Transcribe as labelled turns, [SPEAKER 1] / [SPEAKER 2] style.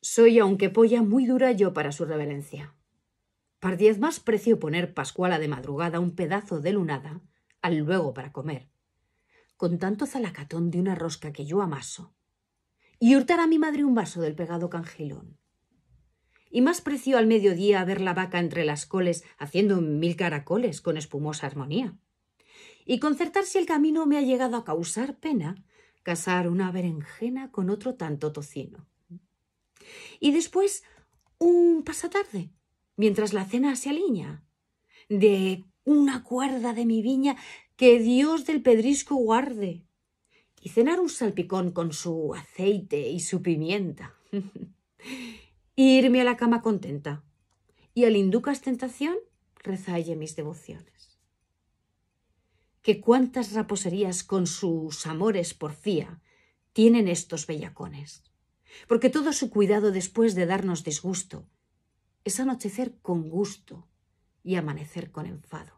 [SPEAKER 1] Soy, aunque polla, muy dura yo para su reverencia. diez más precio poner Pascuala de madrugada un pedazo de lunada al luego para comer, con tanto zalacatón de una rosca que yo amaso, y hurtar a mi madre un vaso del pegado cangilón. Y más precio al mediodía ver la vaca entre las coles haciendo mil caracoles con espumosa armonía. Y concertar si el camino me ha llegado a causar pena casar una berenjena con otro tanto tocino y después un pasatarde, mientras la cena se alinea, de una cuerda de mi viña que Dios del pedrisco guarde, y cenar un salpicón con su aceite y su pimienta, irme a la cama contenta, y al inducas tentación rezalle mis devociones. Que cuántas raposerías con sus amores porfía tienen estos bellacones porque todo su cuidado después de darnos disgusto es anochecer con gusto y amanecer con enfado.